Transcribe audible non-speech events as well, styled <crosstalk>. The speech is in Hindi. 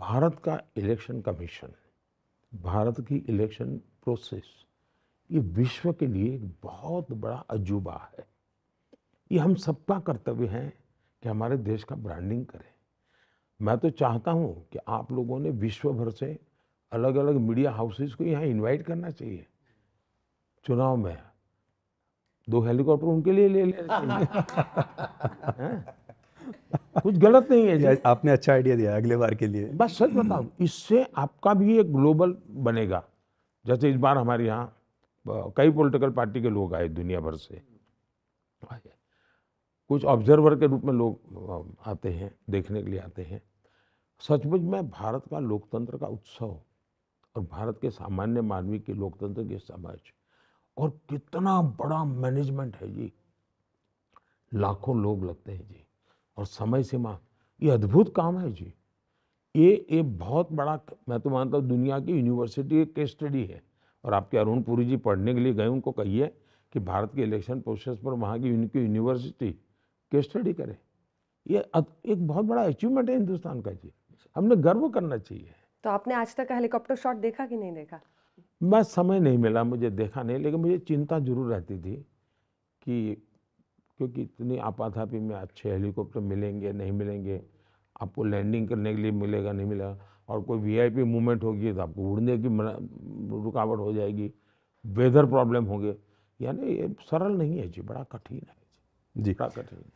भारत का इलेक्शन कमीशन भारत की इलेक्शन प्रोसेस ये विश्व के लिए एक बहुत बड़ा अजूबा है ये हम सबका कर्तव्य है कि हमारे देश का ब्रांडिंग करें मैं तो चाहता हूँ कि आप लोगों ने विश्व भर से अलग अलग मीडिया हाउसेस को यहाँ इनवाइट करना चाहिए चुनाव में दो हेलीकॉप्टर उनके लिए ले लें <laughs> कुछ गलत नहीं है जी आपने अच्छा आइडिया दिया अगले बार के लिए बस सच बताऊ इससे आपका भी एक ग्लोबल बनेगा जैसे इस बार हमारे यहाँ कई पॉलिटिकल पार्टी के लोग आए दुनिया भर से कुछ ऑब्जर्वर के रूप में लोग आते हैं देखने के लिए आते हैं सचमुच में भारत का लोकतंत्र का उत्सव और भारत के सामान्य मानवीय के लोकतंत्र की समझ और कितना बड़ा मैनेजमेंट है जी लाखों लोग लगते हैं जी और समय सीमा ये अद्भुत काम है जी ये एक बहुत बड़ा मैं तो मानता हूँ दुनिया की यूनिवर्सिटी केस स्टडी है और आपके अरुण पुरी जी पढ़ने के लिए गए उनको कहिए कि भारत के इलेक्शन प्रोसेस पर वहाँ की उनकी यूनिवर्सिटी केस स्टडी करे ये एक बहुत बड़ा अचीवमेंट है हिंदुस्तान का जी हमने गर्व करना चाहिए तो आपने आज तक हेलीकॉप्टर शॉट देखा कि नहीं देखा मैं समय नहीं मिला मुझे देखा नहीं लेकिन मुझे चिंता जरूर रहती थी कि क्योंकि इतनी आपाधापी में अच्छे हेलीकॉप्टर मिलेंगे नहीं मिलेंगे आपको लैंडिंग करने के लिए मिलेगा नहीं मिलेगा और कोई वीआईपी मूवमेंट होगी तो आपको उड़ने की रुकावट हो जाएगी वेदर प्रॉब्लम होंगे यानी ये सरल नहीं है जी बड़ा कठिन है जी बड़ा कठिन